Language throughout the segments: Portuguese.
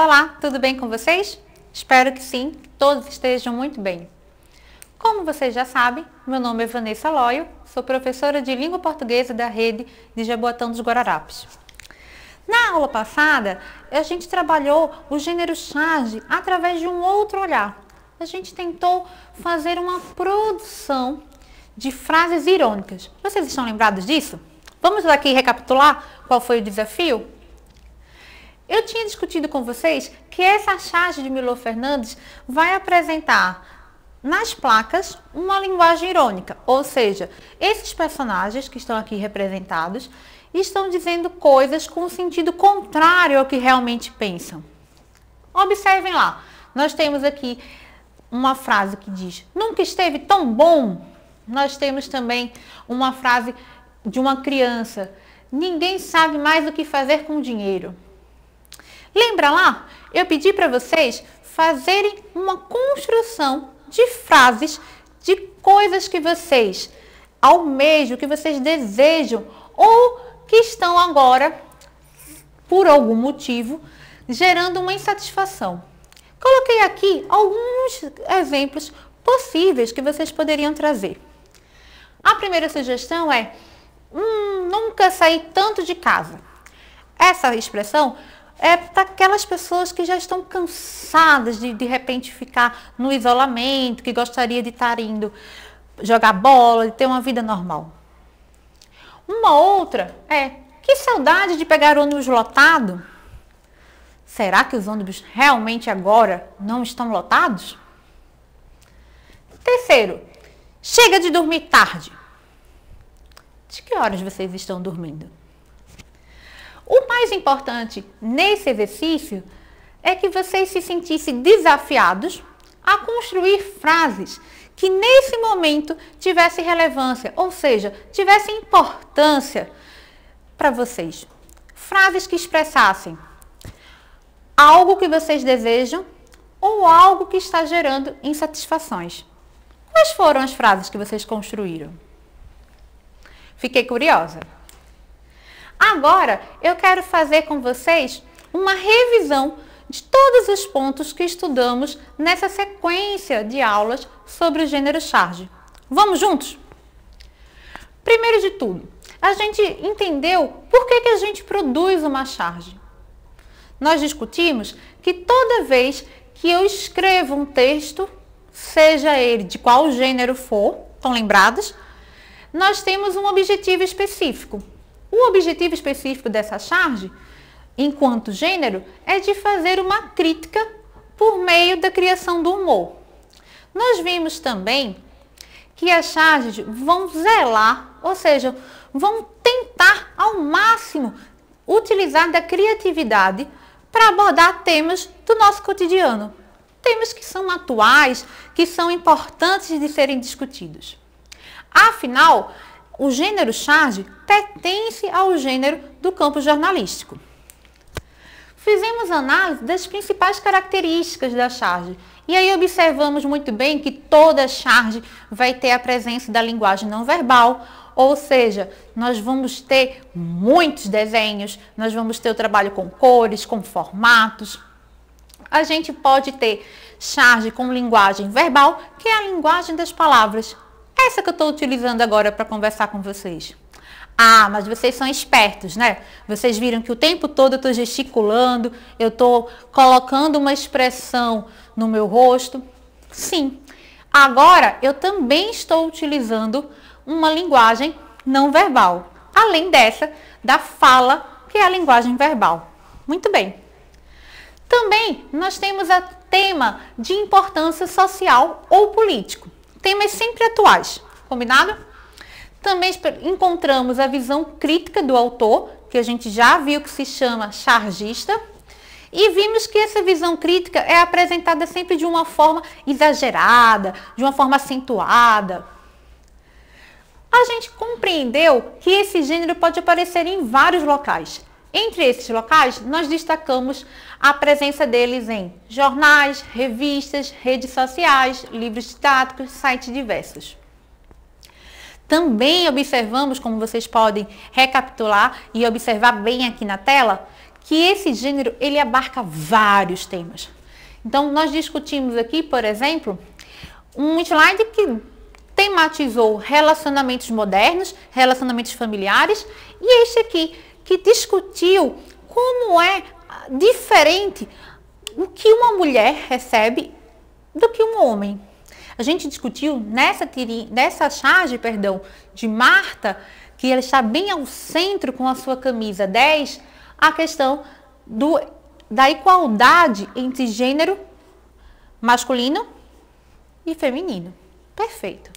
Olá, tudo bem com vocês? Espero que sim, todos estejam muito bem. Como vocês já sabem, meu nome é Vanessa Loyo, sou professora de língua portuguesa da rede de Jaboatão dos Guararapes. Na aula passada, a gente trabalhou o gênero charge através de um outro olhar. A gente tentou fazer uma produção de frases irônicas. Vocês estão lembrados disso? Vamos aqui recapitular qual foi o desafio? Eu tinha discutido com vocês que essa charge de Milo Fernandes vai apresentar nas placas uma linguagem irônica, ou seja, esses personagens que estão aqui representados estão dizendo coisas com sentido contrário ao que realmente pensam. Observem lá, nós temos aqui uma frase que diz: Nunca esteve tão bom. Nós temos também uma frase de uma criança: Ninguém sabe mais o que fazer com dinheiro. Lembra lá? Eu pedi para vocês fazerem uma construção de frases de coisas que vocês almejam, que vocês desejam ou que estão agora, por algum motivo, gerando uma insatisfação. Coloquei aqui alguns exemplos possíveis que vocês poderiam trazer. A primeira sugestão é: hum, nunca saí tanto de casa. Essa expressão é para aquelas pessoas que já estão cansadas de de repente ficar no isolamento, que gostaria de estar indo jogar bola, de ter uma vida normal. Uma outra é que saudade de pegar ônibus lotado. Será que os ônibus realmente agora não estão lotados? Terceiro, chega de dormir tarde. De que horas vocês estão dormindo? O mais importante nesse exercício é que vocês se sentissem desafiados a construir frases que nesse momento tivessem relevância, ou seja, tivessem importância para vocês. Frases que expressassem algo que vocês desejam ou algo que está gerando insatisfações. Quais foram as frases que vocês construíram? Fiquei curiosa. Agora eu quero fazer com vocês uma revisão de todos os pontos que estudamos nessa sequência de aulas sobre o gênero charge. Vamos juntos? Primeiro de tudo, a gente entendeu por que, que a gente produz uma charge. Nós discutimos que toda vez que eu escrevo um texto, seja ele de qual gênero for, estão lembrados? Nós temos um objetivo específico. O objetivo específico dessa charge, enquanto gênero, é de fazer uma crítica por meio da criação do humor. Nós vimos também que as charges vão zelar, ou seja, vão tentar ao máximo utilizar da criatividade para abordar temas do nosso cotidiano. Temas que são atuais, que são importantes de serem discutidos. Afinal, o gênero charge pertence ao gênero do campo jornalístico. Fizemos análise das principais características da charge e aí observamos muito bem que toda charge vai ter a presença da linguagem não verbal, ou seja, nós vamos ter muitos desenhos, nós vamos ter o trabalho com cores, com formatos. A gente pode ter charge com linguagem verbal, que é a linguagem das palavras, essa que eu estou utilizando agora para conversar com vocês. Ah, mas vocês são espertos, né? Vocês viram que o tempo todo eu estou gesticulando, eu estou colocando uma expressão no meu rosto. Sim, agora eu também estou utilizando uma linguagem não verbal, além dessa da fala, que é a linguagem verbal. Muito bem. Também nós temos o tema de importância social ou político temas sempre atuais, combinado? Também encontramos a visão crítica do autor, que a gente já viu que se chama chargista, e vimos que essa visão crítica é apresentada sempre de uma forma exagerada, de uma forma acentuada. A gente compreendeu que esse gênero pode aparecer em vários locais, entre esses locais, nós destacamos a presença deles em jornais, revistas, redes sociais, livros didáticos, sites diversos. Também observamos, como vocês podem recapitular e observar bem aqui na tela, que esse gênero ele abarca vários temas. Então, nós discutimos aqui, por exemplo, um slide que tematizou relacionamentos modernos, relacionamentos familiares, e este aqui que discutiu como é diferente o que uma mulher recebe do que um homem. A gente discutiu nessa, tirinha, nessa charge perdão, de Marta, que ela está bem ao centro com a sua camisa 10, a questão do, da igualdade entre gênero masculino e feminino. Perfeito.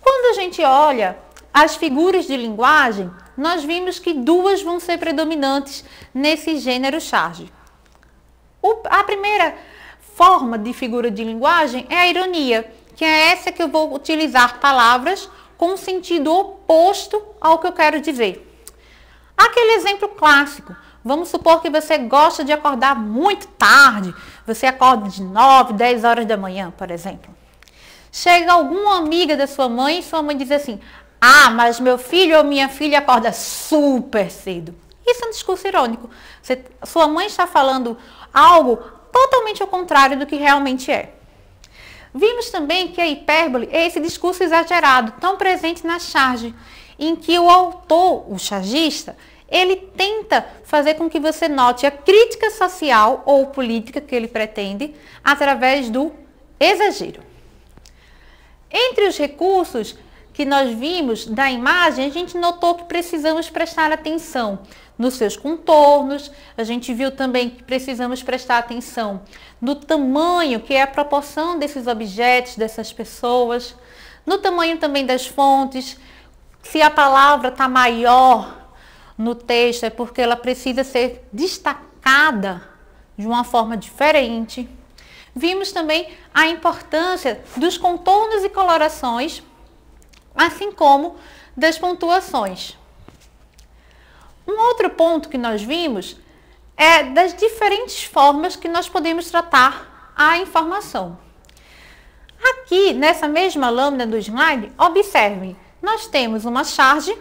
Quando a gente olha as figuras de linguagem, nós vimos que duas vão ser predominantes nesse gênero charge. O, a primeira forma de figura de linguagem é a ironia, que é essa que eu vou utilizar palavras com sentido oposto ao que eu quero dizer. Aquele exemplo clássico. Vamos supor que você gosta de acordar muito tarde. Você acorda de 9, 10 horas da manhã, por exemplo. Chega alguma amiga da sua mãe e sua mãe diz assim: ah, mas meu filho ou minha filha acorda super cedo. Isso é um discurso irônico. Você, sua mãe está falando algo totalmente ao contrário do que realmente é. Vimos também que a hipérbole é esse discurso exagerado, tão presente na charge, em que o autor, o chargista, ele tenta fazer com que você note a crítica social ou política que ele pretende através do exagero. Entre os recursos que nós vimos da imagem, a gente notou que precisamos prestar atenção nos seus contornos, a gente viu também que precisamos prestar atenção no tamanho, que é a proporção desses objetos, dessas pessoas, no tamanho também das fontes, se a palavra está maior no texto é porque ela precisa ser destacada de uma forma diferente. Vimos também a importância dos contornos e colorações assim como das pontuações. Um outro ponto que nós vimos é das diferentes formas que nós podemos tratar a informação. Aqui, nessa mesma lâmina do slide, observe, nós temos uma charge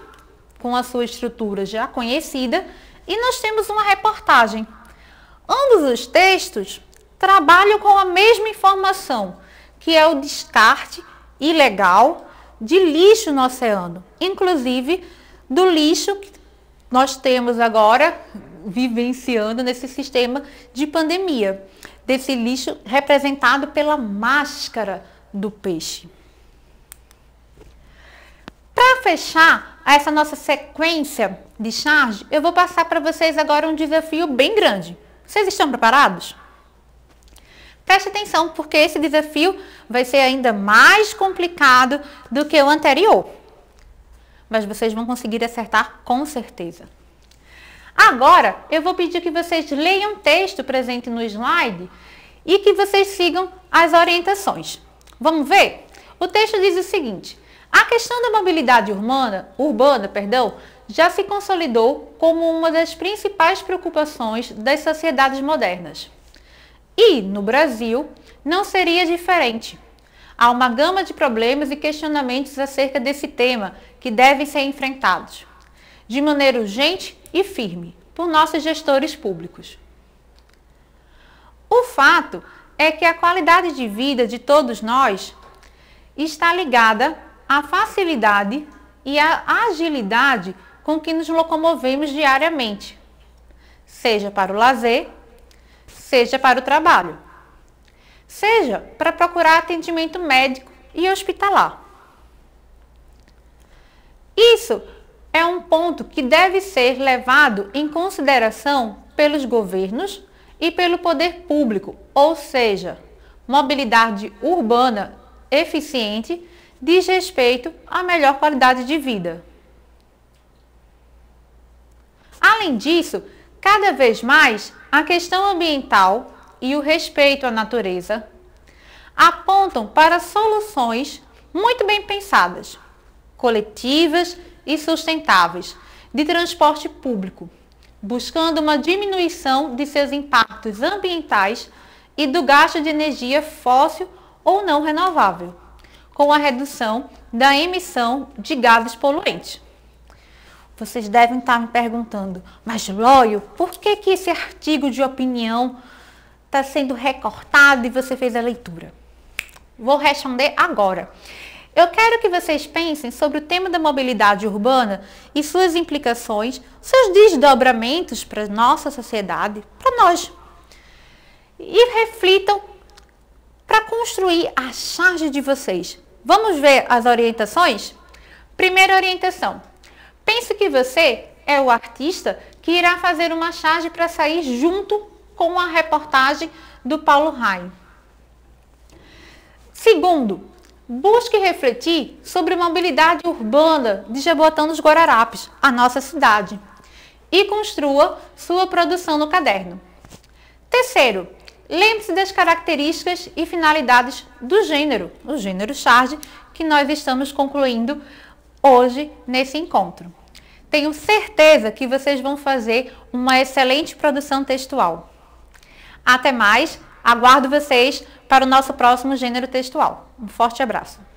com a sua estrutura já conhecida e nós temos uma reportagem. Ambos os textos trabalham com a mesma informação, que é o descarte ilegal de lixo no oceano, inclusive do lixo que nós temos agora vivenciando nesse sistema de pandemia, desse lixo representado pela máscara do peixe. Para fechar essa nossa sequência de charge, eu vou passar para vocês agora um desafio bem grande. Vocês estão preparados? Preste atenção, porque esse desafio vai ser ainda mais complicado do que o anterior. Mas vocês vão conseguir acertar com certeza. Agora, eu vou pedir que vocês leiam o texto presente no slide e que vocês sigam as orientações. Vamos ver? O texto diz o seguinte: a questão da mobilidade urbana, urbana, perdão, já se consolidou como uma das principais preocupações das sociedades modernas. E no Brasil não seria diferente. Há uma gama de problemas e questionamentos acerca desse tema que devem ser enfrentados de maneira urgente e firme por nossos gestores públicos. O fato é que a qualidade de vida de todos nós está ligada à facilidade e à agilidade com que nos locomovemos diariamente, seja para o lazer seja para o trabalho, seja para procurar atendimento médico e hospitalar. Isso é um ponto que deve ser levado em consideração pelos governos e pelo poder público, ou seja, mobilidade urbana eficiente diz respeito à melhor qualidade de vida. Além disso, Cada vez mais, a questão ambiental e o respeito à natureza apontam para soluções muito bem pensadas, coletivas e sustentáveis de transporte público, buscando uma diminuição de seus impactos ambientais e do gasto de energia fóssil ou não renovável, com a redução da emissão de gases poluentes. Vocês devem estar me perguntando, mas Lóio, por que, que esse artigo de opinião está sendo recortado e você fez a leitura? Vou responder agora. Eu quero que vocês pensem sobre o tema da mobilidade urbana e suas implicações, seus desdobramentos para a nossa sociedade, para nós. E reflitam para construir a charge de vocês. Vamos ver as orientações? Primeira orientação: Pense que você é o artista que irá fazer uma charge para sair junto com a reportagem do Paulo Raio. Segundo, busque refletir sobre mobilidade urbana de Jaboatão dos Guararapes, a nossa cidade, e construa sua produção no caderno. Terceiro, lembre-se das características e finalidades do gênero, o gênero charge, que nós estamos concluindo hoje nesse encontro. Tenho certeza que vocês vão fazer uma excelente produção textual. Até mais, aguardo vocês para o nosso próximo gênero textual. Um forte abraço.